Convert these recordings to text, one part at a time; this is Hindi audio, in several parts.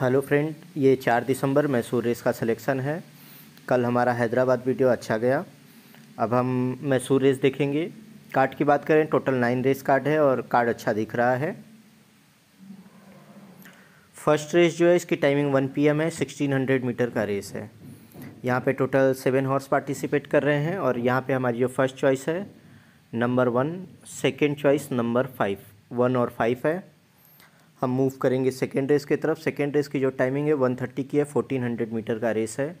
हेलो फ्रेंड ये चार दिसंबर मैसूर रेस का सिलेक्शन है कल हमारा हैदराबाद वीडियो अच्छा गया अब हम मैसूर रेस देखेंगे कार्ड की बात करें टोटल नाइन रेस कार्ड है और कार्ड अच्छा दिख रहा है फर्स्ट रेस जो है इसकी टाइमिंग वन पीएम है सिक्सटीन हंड्रेड मीटर का रेस है यहाँ पे टोटल सेवन हॉर्स पार्टिसिपेट कर रहे हैं और यहाँ पर हमारी जो फर्स्ट चॉइस है number one second choice number five one और फाइव है हम मूव करेंगे सेकेंड रेस की तरफ सेकेंड रेस की जो टाइमिंग है वन थर्टी की है फोर्टीन हंड्रेड मीटर का रेस है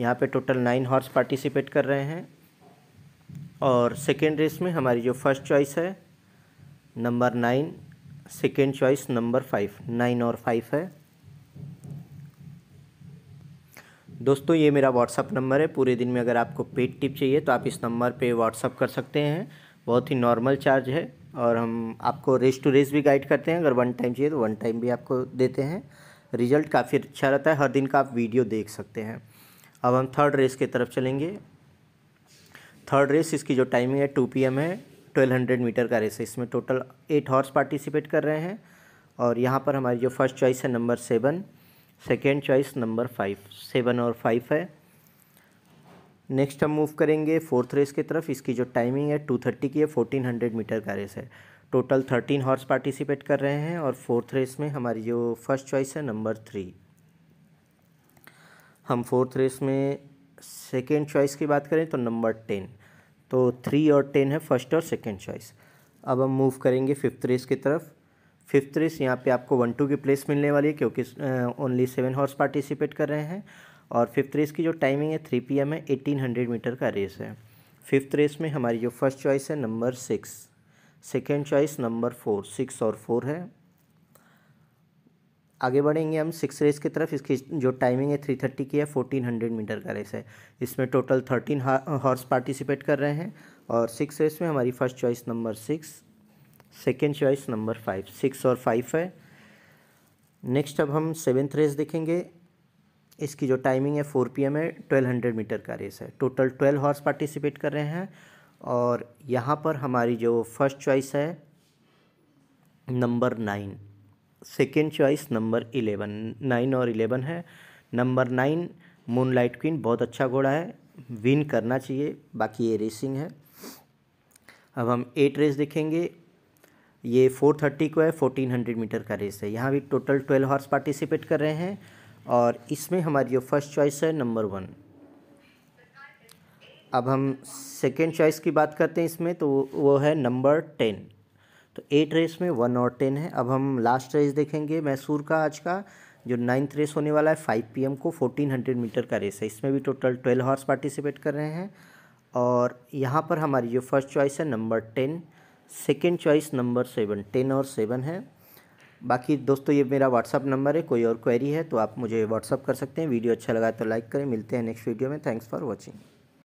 यहाँ पे टोटल नाइन हॉर्स पार्टिसिपेट कर रहे हैं और सेकेंड रेस में हमारी जो फर्स्ट चॉइस है number nine second choice number five nine और फाइव है दोस्तों ये मेरा व्हाट्सअप नंबर है पूरे दिन में अगर आपको पेड टिप चाहिए तो आप इस नंबर पर व्हाट्सअप कर सकते हैं बहुत ही नॉर्मल चार्ज है और हम आपको रेस टू रेस भी गाइड करते हैं अगर वन टाइम चाहिए तो वन टाइम भी आपको देते हैं रिजल्ट काफ़ी अच्छा रहता है हर दिन का आप वीडियो देख सकते हैं अब हम थर्ड रेस की तरफ चलेंगे थर्ड रेस इसकी जो टाइमिंग है टू पी है ट्वेल्व हंड्रेड मीटर का रेस है इसमें टोटल एट हॉर्स पार्टिसिपेट कर रहे हैं और यहाँ पर हमारी जो फर्स्ट चॉइस है number seven second choice number five seven और फाइव है नेक्स्ट हम मूव करेंगे फोर्थ रेस की तरफ इसकी जो टाइमिंग है टू थर्टी की है फोर्टीन हंड्रेड मीटर का रेस है टोटल थर्टीन हॉर्स पार्टिसिपेट कर रहे हैं और फोर्थ रेस में हमारी जो फर्स्ट चॉइस है नंबर थ्री हम फोर्थ रेस में सेकेंड चॉइस की बात करें तो नंबर टेन तो थ्री और टेन है फर्स्ट और सेकेंड चॉइस अब हम मूव करेंगे फिफ्थ रेस की तरफ फिफ्थ रेस यहाँ पे आपको वन टू की प्लेस मिलने वाली है क्योंकि ओनली सेवन हॉर्स पार्टिसिपेट कर रहे हैं और फिफ्थ रेस की जो टाइमिंग है थ्री पी एम है एटीन हंड्रेड मीटर का रेस है फिफ्थ रेस में हमारी जो फर्स्ट चॉइस है number six second choice number four six और फोर है आगे बढ़ेंगे हम सिक्स रेस की तरफ इसकी जो टाइमिंग है थ्री थर्टी की है फोर्टीन हंड्रेड मीटर का रेस है इसमें टोटल थर्टीन हॉर्स पार्टिसिपेट कर रहे हैं और सिक्स रेस में हमारी first choice number six second choice number five six और फाइव है नेक्स्ट अब हम सेवेंथ रेस देखेंगे इसकी जो टाइमिंग है फोर पी एम है ट्वेल्व हंड्रेड मीटर का रेस है टोटल ट्वेल्व हॉर्स पार्टिसिपेट कर रहे हैं और यहाँ पर हमारी जो फर्स्ट चॉइस है number nine second choice number eleven nine और इलेवन है नंबर नाइन मूनलाइट क्वीन बहुत अच्छा घोड़ा है विन करना चाहिए बाकी ये रेसिंग है अब हम एट रेस देखेंगे ये फोर थर्टी को है फोर्टीन हंड्रेड मीटर का रेस है यहाँ भी टोटल ट्वेल्व हॉर्स पार्टिसिपेट कर रहे हैं और इसमें हमारी जो फर्स्ट चॉइस है नंबर वन अब हम सेकेंड चॉइस की बात करते हैं इसमें तो वो है नंबर टेन तो एट रेस में वन और टेन है अब हम लास्ट रेस देखेंगे मैसूर का आज का जो नाइन्थ रेस होने वाला है फाइव पीएम को फोर्टीन हंड्रेड मीटर का रेस है इसमें भी टोटल ट्वेल्व हॉर्स पार्टिसिपेट कर रहे हैं और यहाँ पर हमारी जो फर्स्ट चॉइस है number ten second choice number seven ten और सेवन है बाकी दोस्तों ये मेरा व्हाट्सअप नंबर है कोई और क्वेरी है तो आप मुझे व्हाट्सअप कर सकते हैं वीडियो अच्छा लगा तो लाइक करें मिलते हैं नेक्स्ट वीडियो में थैंक्स फॉर वॉचिंग